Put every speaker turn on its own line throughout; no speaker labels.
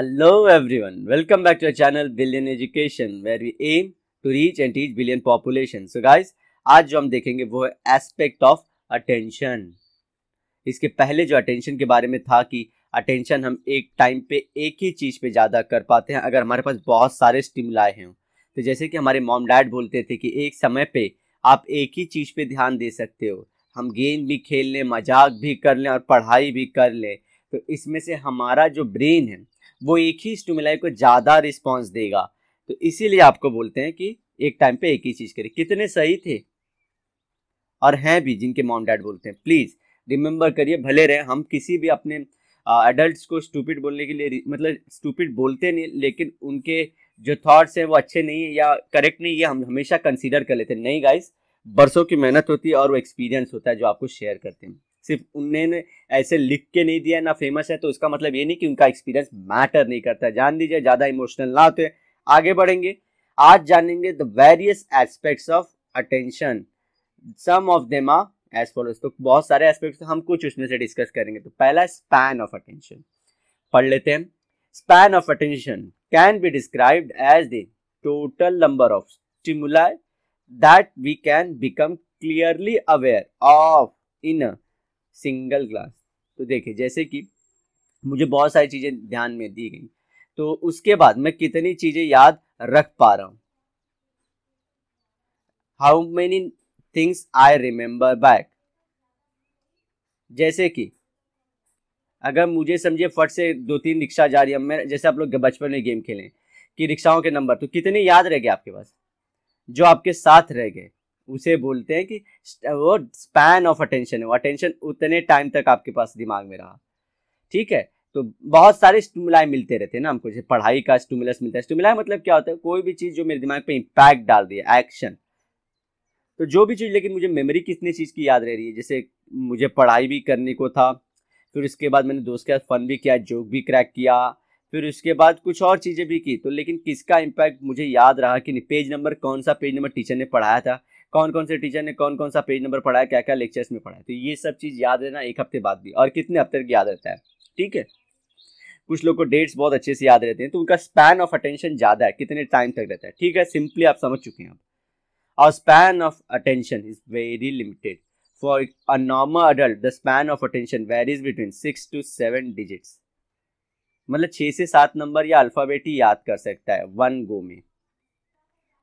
Hello everyone, welcome back to our channel Billion Education where we aim to reach and teach billion population. So guys, आज जो हम देखेंगे वो है aspect of attention इसके पहले जो अटेंशन के बारे में था कि अटेंशन हम एक टाइम पे एक ही चीज़ पे ज़्यादा कर पाते हैं अगर हमारे पास बहुत सारे स्टिमुलाए हैं तो जैसे कि हमारे मॉम डैड बोलते थे कि एक समय पे आप एक ही चीज़ पे ध्यान दे सकते हो हम गेम भी खेल लें मजाक भी कर लें और पढ़ाई भी कर लें तो इसमें से हमारा जो ब्रेन है वो एक ही स्टूमिलाई को ज़्यादा रिस्पॉन्स देगा तो इसीलिए आपको बोलते हैं कि एक टाइम पे एक ही चीज़ करें कितने सही थे और हैं भी जिनके मॉम डैड बोलते हैं प्लीज़ रिमेंबर करिए भले रहे हम किसी भी अपने एडल्ट्स को स्टूपिड बोलने के लिए मतलब स्टूपिड बोलते नहीं लेकिन उनके जो थाट्स हैं वो अच्छे नहीं है या करेक्ट नहीं है हम हमेशा कंसिडर कर लेते हैं नहीं गाइस बरसों की मेहनत होती है और वो एक्सपीरियंस होता है जो आपको शेयर करते हैं सिर्फ उन्होंने ऐसे लिख के नहीं दिया ना फेमस है तो उसका मतलब ये नहीं कि उनका एक्सपीरियंस मैटर नहीं करता जान दीजिए ज़्यादा इमोशनल ना होते आगे बढ़ेंगे आज जानेंगे the various aspects of attention some of them are as follows तो बहुत सारे एस्पेक्ट्स तो हम कुछ उसमें से डिस्कस करेंगे तो पहला स्पैन ऑफ अटेंशन पढ़ लेते हैं span of attention can be described as the total number of stimuli that we can become clearly aware of in single glance तो देखिए जैसे कि मुझे बहुत सारी चीज़ें ध्यान में दी गई तो उसके बाद मैं कितनी चीज़ें याद रख पा रहा हूँ how many things I remember back जैसे कि अगर मुझे समझिए फट से दो तीन रिक्शा जा रही है मैं जैसे आप लोग बचपन में गेम खेलें कि रिक्शाओं के नंबर तो कितने याद रह गए आपके पास जो आपके साथ रह गए उसे बोलते हैं कि वो स्पैन ऑफ अटेंशन है वो अटेंशन उतने टाइम तक आपके पास दिमाग में रहा ठीक है तो बहुत सारे स्टूमुलाई मिलते रहते हैं ना हमको जैसे पढ़ाई का स्टूमुलस मिलता है स्टूमुलाई मतलब क्या होता है कोई भी चीज़ जो मेरे दिमाग पे इम्पैक्ट डाल रही है एक्शन तो जो भी चीज़ लेकिन मुझे मेमोरी कितने चीज़ की याद रह रही है जैसे मुझे पढ़ाई भी करने को था फिर उसके बाद मैंने दोस्त के साथ फन भी किया जोक भी क्रैक किया फिर उसके बाद कुछ और चीज़ें भी की तो लेकिन किसका इम्पैक्ट मुझे याद रहा कि नहीं पेज नंबर कौन सा पेज नंबर टीचर ने पढ़ाया था कौन कौन से टीचर ने कौन कौन सा पेज नंबर पढ़ाया क्या क्या लेक्चर्स में पढ़ाया तो ये सब चीज़ याद रहना एक हफ्ते बाद भी और कितने हफ्ते याद रहता है ठीक है कुछ लोग को डेट्स बहुत अच्छे से याद रहते हैं तो उनका स्पैन ऑफ अटेंशन ज़्यादा है कितने टाइम तक रहता है ठीक है सिंपली आप समझ चुके हैं आप और span of attention is very limited for a normal adult the span of attention varies between six to seven digits मतलब छः से सात नंबर या अल्फ़ाबेट ही याद कर सकता है वन गो में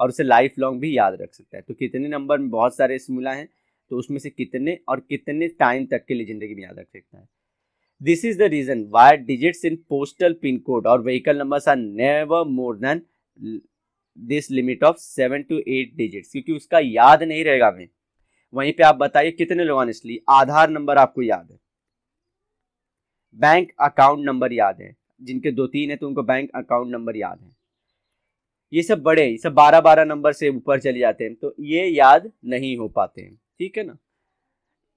और उसे लाइफ लॉन्ग भी याद रख सकता है तो कितने नंबर में बहुत सारे स्मूला हैं तो उसमें से कितने और कितने टाइम तक के लिए ज़िंदगी में याद रख सकता है this is the reason why digits in postal pin code और vehicle number are never more than this limit of seven to eight digits क्योंकि उसका याद नहीं रहेगा हमें वहीं पे आप बताइए कितने लोग ऑनेस्टली आधार नंबर आपको याद है बैंक अकाउंट नंबर याद है जिनके दो तीन है तो उनको बैंक अकाउंट नंबर याद है ये सब बड़े ये सब बारह बारह नंबर से ऊपर चले जाते हैं तो ये याद नहीं हो पाते हैं ठीक है ना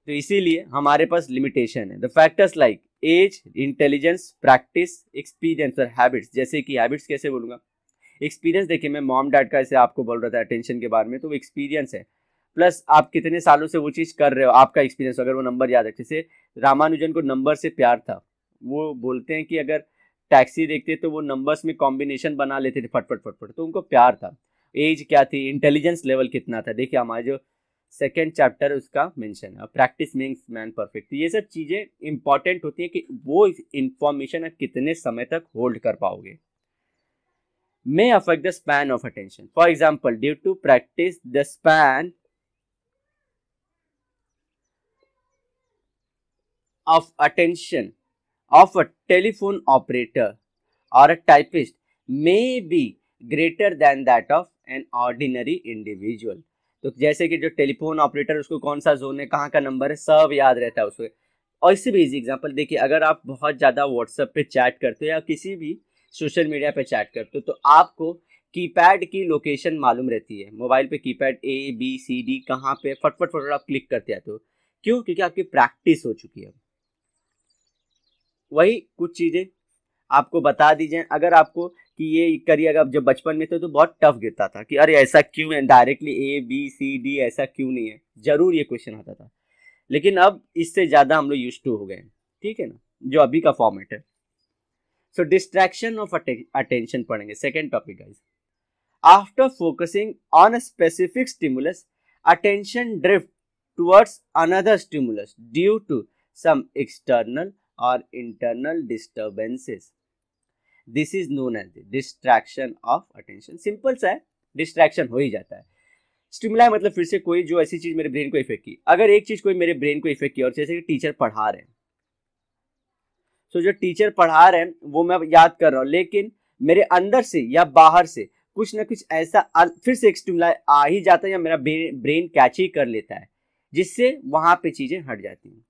तो इसीलिए हमारे पास लिमिटेशन है the factors like age intelligence practice experience और हैबिट्स जैसे कि हैबिट्स कैसे बोलूँगा एक्सपीरियंस देखिए मैं मॉम डैड का ऐसे आपको बोल रहा था अटेंशन के बारे में तो वो एक्सपीरियंस है प्लस आप कितने सालों से वो चीज़ कर रहे हो आपका एक्सपीरियंस अगर वो नंबर याद है जैसे रामानुजन को नंबर से प्यार था वो बोलते हैं कि अगर टैक्सी देखते तो वो नंबर्स में कॉम्बिनेशन बना लेते थे फटफट फटफट तो उनको प्यार था एज क्या थी इंटेलिजेंस लेवल कितना था देखिए हमारे जो सेकेंड चैप्टर उसका मेंशन है प्रैक्टिस मेक्स मैन परफेक्ट ये सब चीज़ें इंपॉर्टेंट होती है कि वो इंफॉर्मेशन आप कितने समय तक होल्ड कर पाओगे may affect the span of attention for example due to practice the span of attention of a telephone operator or a typist may be greater than that of an ordinary individual. तो जैसे कि जो telephone operator उसको कौन सा zone है कहाँ का नंबर है सब याद रहता है उसको और इससे भी इजी एग्जांपल देखिए अगर आप बहुत ज़्यादा व्हाट्सएप पे चैट करते हो या किसी भी सोशल मीडिया पे चैट करते हो तो आपको कीपैड की लोकेशन मालूम रहती है मोबाइल पे keypad A B C D कहाँ पे फटफट फटफट आप क्लिक करते आते हो क्यों क्योंकि आपकी प्रैक्टिस हो चुकी है वही कुछ चीज़ें आपको बता दी जाए अगर आपको कि ये करिए अगर जब बचपन में थे तो बहुत टफ गिरता था कि अरे ऐसा क्यों है directly A B C D ऐसा क्यों नहीं है ज़रूर ये क्वेश्चन आता था लेकिन अब इससे ज़्यादा हम लोग यूज टू हो गए हैं ठीक है ना जो अभी का फॉर्मेट है सो डिस्ट्रैक्शन ऑफ अटेंशन पढ़ेंगे second topic guys after focusing on a specific stimulus attention drift towards another stimulus due to some external और internal disturbances this is known as distraction of attention simple सा है distraction हो ही जाता है stimuli मतलब फिर से कोई जो ऐसी चीज मेरे ब्रेन को इफेक्ट की अगर एक चीज कोई मेरे ब्रेन को इफेक्ट की और जैसे कि टीचर पढ़ा रहे हैं सो so, जो टीचर पढ़ा रहे हैं वो मैं याद कर रहा हूँ लेकिन मेरे अंदर से या बाहर से कुछ ना कुछ ऐसा फिर से एक स्टिमुलाई आ ही जाता है या मेरा ब्रेन कैच ही कर लेता है जिससे वहां पे चीजें हट जाती हैं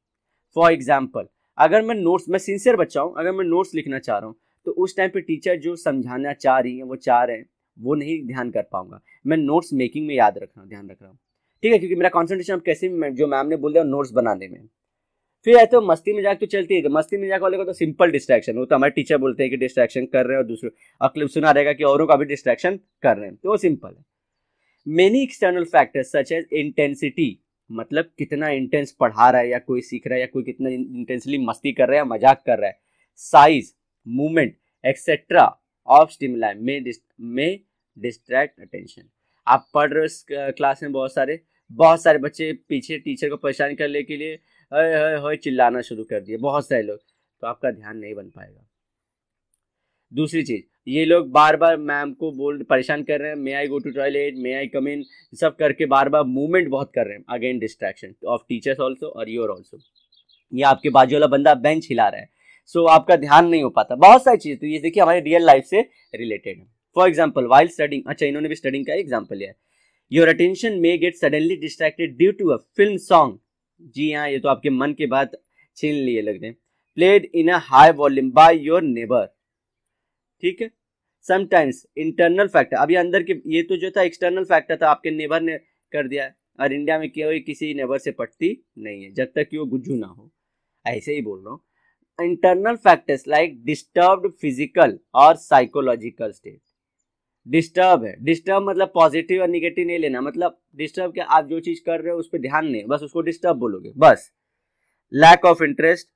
फॉर एग्जाम्पल अगर मैं नोट्स मैं सिंसियर बच्चा हूँ अगर मैं नोट्स लिखना चाह रहा हूँ तो उस टाइम पे टीचर जो समझाना चाह रही है वो चाह रहे हैं वो नहीं ध्यान कर पाऊंगा मैं नोट्स मेकिंग में याद रख रहा हूँ ध्यान रख रहा हूँ ठीक है क्योंकि मेरा कॉन्सेंट्रेशन अब कैसे जो मैम ने बोल दिया नोट्स बनाने में फिर ऐसे तो मस्ती में जाकर तो चलती है तो मस्ती में जाकर वाले को तो सिंपल डिस्ट्रैक्शन वो तो हमारे टीचर बोलते हैं कि डिस्ट्रैक्शन कर रहे हैं और दूसरे अकल सुना रहेगा कि औरों का भी डिस्ट्रैक्शन कर रहे हैं तो वो सिंपल है many external factors such as intensity मतलब कितना इंटेंस पढ़ा रहा है या कोई सीख रहा है या कोई कितना इंटेंसली मस्ती कर रहा है या मजाक कर रहा है size movement etcetera of stimuli में में डिस्ट्रैक्ट अटेंशन आप पढ़ रहे हो क्लास में बहुत सारे बहुत सारे बच्चे पीछे टीचर को परेशान करने के लिए हय हय चिल्लाना शुरू कर दिए बहुत सारे लोग तो आपका ध्यान नहीं बन पाएगा दूसरी चीज़ ये लोग बार बार मैम को बोल परेशान कर रहे हैं मे आई गो टू टॉयलेट मे आई कम इन सब करके बार बार मूवमेंट बहुत कर रहे हैं again distraction of teachers also और योर ऑल्सो ये आपके बाजू वाला बंदा बेंच हिला रहा है सो so, आपका ध्यान नहीं हो पाता बहुत सारी चीज़ तो ये देखिए हमारे रियल लाइफ से रिलेटेड है फॉर एग्जाम्पल वाइल्ड स्टडिंग अच्छा इन्होंने भी स्टडिंग का एग्जाम्पल लिया है your attention may get suddenly distracted due to a film song जी हाँ ये तो आपके मन के बात छीन लिए लग रहे हैं played in a high volume by your neighbour ठीक है समटाइम्स इंटरनल फैक्टर अभी अंदर के ये तो जो था एक्सटर्नल फैक्टर था आपके नेबर ने कर दिया है और इंडिया में कोई किसी नेबर से पटती नहीं है जब तक कि वो गुज्जू ना हो ऐसे ही बोल रहा हूँ internal factors like disturb physical और साइकोलॉजिकल स्टेट डिस्टर्ब है डिस्टर्ब मतलब पॉजिटिव और निगेटिव नहीं लेना मतलब डिस्टर्ब क्या आप जो चीज कर रहे हो उस पर ध्यान नहीं बस उसको डिस्टर्ब बोलोगे बस lack of interest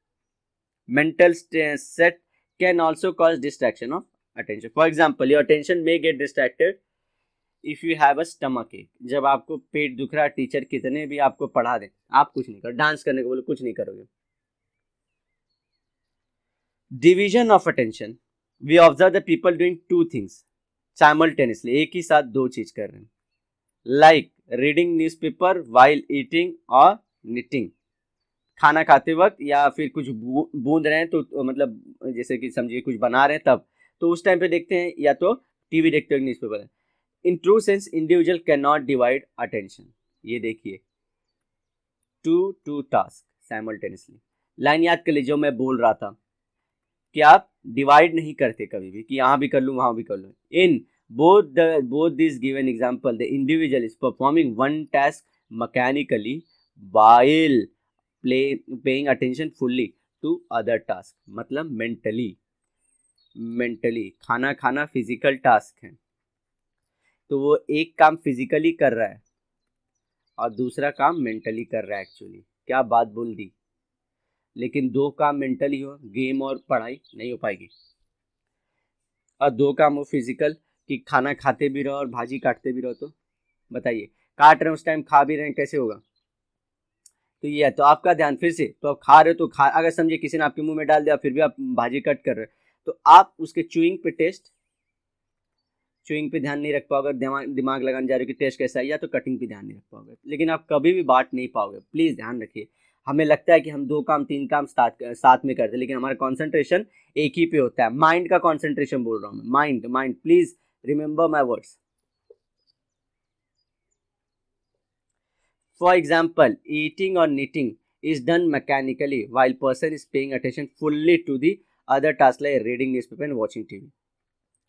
mental set can also cause distraction of attention for example your attention may get distracted if you have a stomach ache जब आपको पेट दुख रहा टीचर कितने भी आपको पढ़ा दे आप कुछ नहीं करो डांस करने को बोलो कुछ नहीं करोगे division of attention we observe the people doing two things simultaneously एक ही साथ दो चीज कर रहे हैं like reading newspaper while eating और निटिंग खाना खाते वक्त या फिर कुछ बूंद रहे हैं तो, तो मतलब जैसे कि समझिए कुछ बना रहे हैं तब तो उस टाइम पे देखते हैं या तो टीवी देखते हो newspaper in true sense individual can not divide attention ये देखिए two two task simultaneously line याद कर लीजिए मैं बोल रहा था कि आप डिवाइड नहीं करते कभी भी कि यहाँ भी कर लू वहां भी कर लूँ in both the both this given example the individual is performing one task mechanically while play paying attention fully to other task मतलब मेंटली मेंटली खाना खाना फिजिकल टास्क है तो वो एक काम फिजिकली कर रहा है और दूसरा काम मेंटली कर रहा है एक्चुअली क्या बात बोल दी लेकिन दो काम मेंटली हो गेम और पढ़ाई नहीं हो पाएगी और दो काम हो फिजिकल कि खाना खाते भी रहो और भाजी काटते भी रहो तो बताइए काट रहे हैं उस टाइम खा भी रहे हैं कैसे होगा तो ये है तो आपका ध्यान फिर से तो आप खा रहे हो तो खा अगर समझे किसी ने आपके मुंह में डाल दिया फिर भी आप भाजी कट कर रहे हो तो आप उसके चूइंग पे टेस्ट चूइंग पे ध्यान नहीं रख पाओगे दिमाग लगाने जा रहे हो कि टेस्ट कैसा है या तो कटिंग पे ध्यान नहीं रख पाओगे लेकिन आप कभी भी बांट नहीं पाओगे प्लीज़ ध्यान रखिए हमें लगता है कि हम दो काम तीन काम साथ साथ में करते हैं लेकिन हमारा कॉन्सेंट्रेशन एक ही पे होता है माइंड का कॉन्सेंट्रेशन बोल रहा हूँ मैं mind mind please remember my words for example eating और knitting is done mechanically while person is paying attention fully to the Other tasks like reading newspaper and watching TV.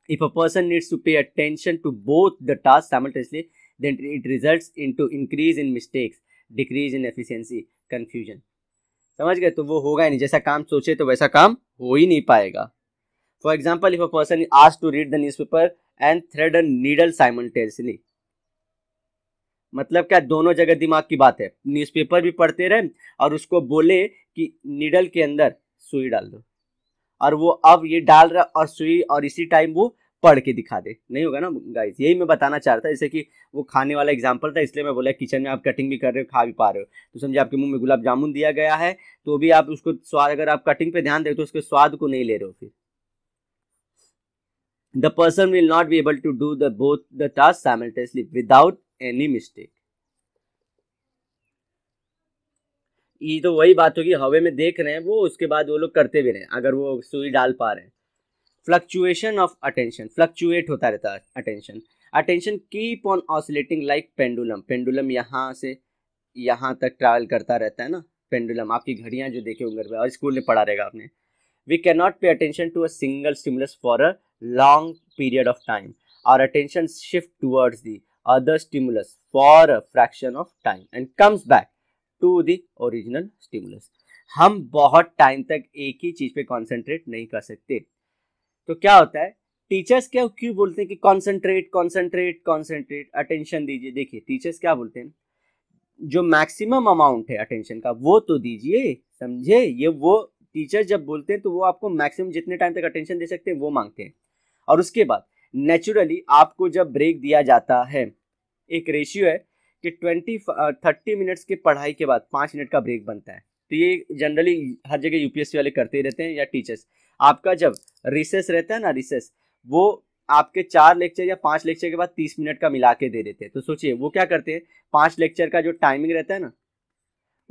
If a person needs to pay attention to both the tasks simultaneously, then it results into increase in mistakes, decrease in efficiency, confusion. समझ गए तो वो होगा ही नहीं जैसा काम सोचे तो वैसा काम हो ही नहीं पाएगा for example if a person has to read the newspaper and thread and needle simultaneously मतलब क्या दोनों जगह दिमाग की बात है न्यूज़पेपर भी पढ़ते रहे और उसको बोले कि नीडल के अंदर सुई डाल दो और वो अब ये डाल रहा और सुई और इसी टाइम वो पढ़ के दिखा दे नहीं होगा ना गाइस यही मैं बताना चाह रहा था जैसे कि वो खाने वाला एग्जाम्पल था इसलिए मैं बोला किचन में आप कटिंग भी कर रहे हो खा भी पा रहे हो तो समझे आपके मुंह में गुलाब जामुन दिया गया है तो भी आप उसको स्वाद अगर आप कटिंग पे ध्यान दे तो उसके स्वाद को नहीं ले रहे हो फिर the person will not be able to do the both the task simultaneously without any mistake ये तो वही बात होगी हवे में देख रहे हैं वो उसके बाद वो लोग करते भी रहे अगर वो सुई डाल पा रहे हैं फ्लक्चुएशन ऑफ अटेंशन फ्लक्चुएट होता रहता है attention attention keep on oscillating like pendulum pendulum यहाँ से यहाँ तक ट्रैवल करता रहता है ना पेंडुलम आपकी घड़ियाँ जो देखे में और स्कूल में पढ़ा रहेगा आपने we can not pay attention to a single stimulus for a long period of time और attention shift towards the other stimulus for a fraction of time and comes back to the original stimulus हम बहुत time तक एक ही चीज़ पे concentrate नहीं कर सकते तो क्या होता है टीचर्स क्या क्यों बोलते हैं कि कॉन्सेंट्रेट कॉन्सेंट्रेट कॉन्सेंट्रेट अटेंशन दीजिए देखिए टीचर्स क्या बोलते हैं जो मैक्सिमम अमाउंट है अटेंशन का वो तो दीजिए समझे ये वो टीचर जब बोलते हैं तो वो आपको मैक्सिमम जितने टाइम तक अटेंशन दे सकते हैं वो मांगते हैं और उसके बाद नेचुरली आपको जब ब्रेक दिया जाता है एक रेशियो है कि ट्वेंटी थर्टी मिनट्स की पढ़ाई के बाद पाँच मिनट का ब्रेक बनता है तो ये जनरली हर जगह यूपीएससी वाले करते ही रहते हैं या टीचर्स आपका जब रिसेस रहता है ना रिसेस वो आपके चार लेक्चर या पांच लेक्चर के बाद तीस मिनट का मिला के दे देते हैं तो सोचिए वो क्या करते हैं पांच लेक्चर का जो टाइमिंग रहता है ना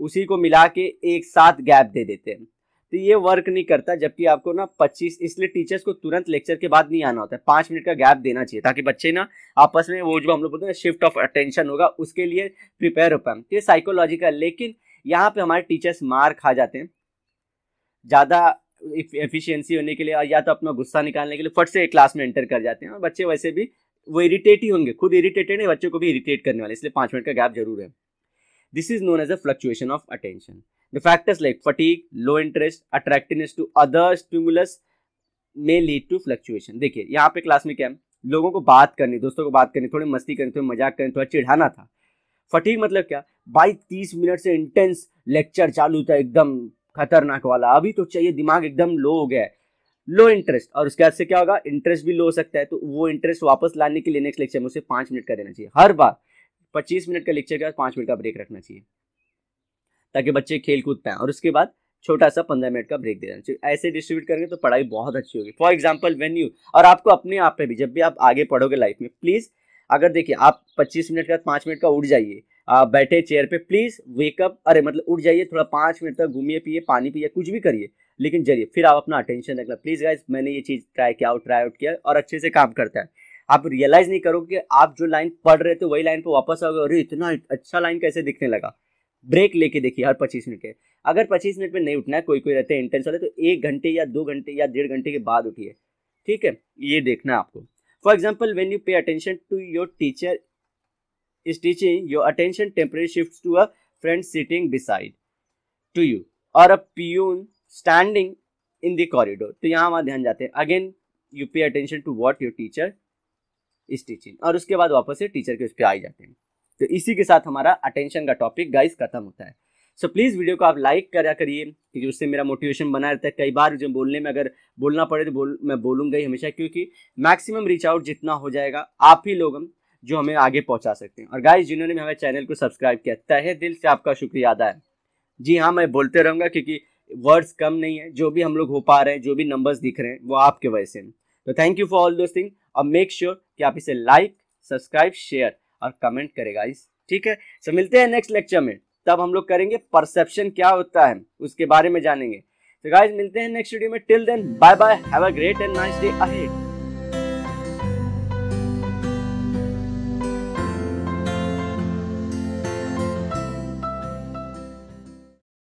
उसी को मिला के एक साथ गैप दे देते हैं तो ये वर्क नहीं करता जबकि आपको ना 25 इसलिए टीचर्स को तुरंत लेक्चर के बाद नहीं आना होता है पाँच मिनट का गैप देना चाहिए ताकि बच्चे ना आपस में वो जो हम लोग बोलते हैं शिफ्ट ऑफ अटेंशन होगा उसके लिए प्रिपेयर हो पाए तो ये साइकोलॉजिकल लेकिन यहाँ पे हमारे टीचर्स मार खा जाते हैं ज़्यादा एफिशिएंसी होने के लिए या तो अपना गुस्सा निकालने के लिए फट से क्लास में एंटर कर जाते हैं और बच्चे वैसे भी वो इरिटेट ही होंगे खुद इरीटेटेड है बच्चों को भी इरीटेट करने वाले इसलिए पाँच मिनट का गैप जरूर है this is known as a fluctuation of attention the factors like fatigue low interest attractiveness to other stimulus may lead to fluctuation देखिए यहाँ पे क्लास में क्या है लोगों को बात करनी दोस्तों को बात करनी थोड़ी मस्ती करनी थोड़ी मजाक करनी थोड़ा चिढ़ाना था फटीक मतलब क्या बाई तीस मिनट से इंटेंस लेक्चर चालू था एकदम खतरनाक वाला अभी तो चाहिए दिमाग एकदम लो हो गया है लो इंटरेस्ट और उसके बाद से क्या होगा इंटरेस्ट भी लो हो सकता है तो वो इंटरेस्ट वापस लाने के लिए नेक्स्ट लेक्चर में उसे पांच मिनट का देना चाहिए हर बार पच्चीस मिनट का लेक्चर के बाद पाँच मिनट का ब्रेक रखना चाहिए ताकि बच्चे खेल कूद पाएँ और उसके बाद छोटा सा पंद्रह मिनट का ब्रेक दे देना चाहिए ऐसे डिस्ट्रीब्यूट करेंगे तो पढ़ाई बहुत अच्छी होगी फॉर एग्जाम्पल वेन यू और आपको अपने आप पर भी जब भी आप आगे पढ़ोगे लाइफ में प्लीज़ अगर देखिए आप पच्चीस मिनट के बाद पाँच मिनट का उठ जाइए आप बैठे चेयर पे प्लीज़ वेकअप अरे मतलब उठ जाइए थोड़ा पाँच मिनट तक घूमिए पिए पानी पिए कुछ भी करिए लेकिन जरिए फिर आप अपना अटेंशन रखना प्लीज़ गाइज मैंने ये चीज़ ट्राई किया आउट ट्राई आउट किया और अच्छे से काम करता है आप रियलाइज नहीं करोगे कि आप जो लाइन पढ़ रहे थे वही लाइन पे वापस आओगे अरे इतना अच्छा लाइन कैसे दिखने लगा ब्रेक लेके देखिए हर पच्चीस मिनट के अगर पच्चीस मिनट में नहीं उठना है कोई कोई रहते हैं इंटेंस वाले तो एक घंटे या दो घंटे या डेढ़ घंटे के बाद उठिए ठीक है ये देखना है आपको for example when you pay attention to your teacher is teaching your attention temporary shift to a friend sitting beside to you और a peon standing in the corridor तो यहाँ वहाँ ध्यान जाते हैं again you pay attention to what your teacher is teaching और उसके बाद वापस से टीचर के उस पर आ जाते हैं तो इसी के साथ हमारा अटेंशन का टॉपिक गाइस खत्म होता है सो so, प्लीज़ वीडियो को आप लाइक करा करिए क्योंकि उससे मेरा मोटिवेशन बना रहता है कई बार जो बोलने में अगर बोलना पड़े तो बोल मैं बोलूँगा ही हमेशा क्योंकि मैक्सिमम रीच आउट जितना हो जाएगा आप ही लोग हम जो हमें आगे पहुंचा सकते हैं और गाइस जिन्होंने हमारे चैनल को सब्सक्राइब किया तय दिल से आपका शुक्रिया अदा है जी हाँ मैं बोलते रहूँगा क्योंकि वर्ड्स कम नहीं है जो भी हम लोग हो पा रहे हैं जो भी नंबर्स दिख रहे हैं वो आपके वजह से तो thank you for all those thing और मेक श्योर कि आप इसे लाइक सब्सक्राइब शेयर और कमेंट करेगा इस ठीक है सो मिलते हैं नेक्स्ट लेक्चर में तब हम लोग करेंगे परसेप्शन क्या होता है उसके बारे में जानेंगे तो गाइज मिलते हैं नेक्स्ट वीडियो में till then bye bye have a great and nice day ahead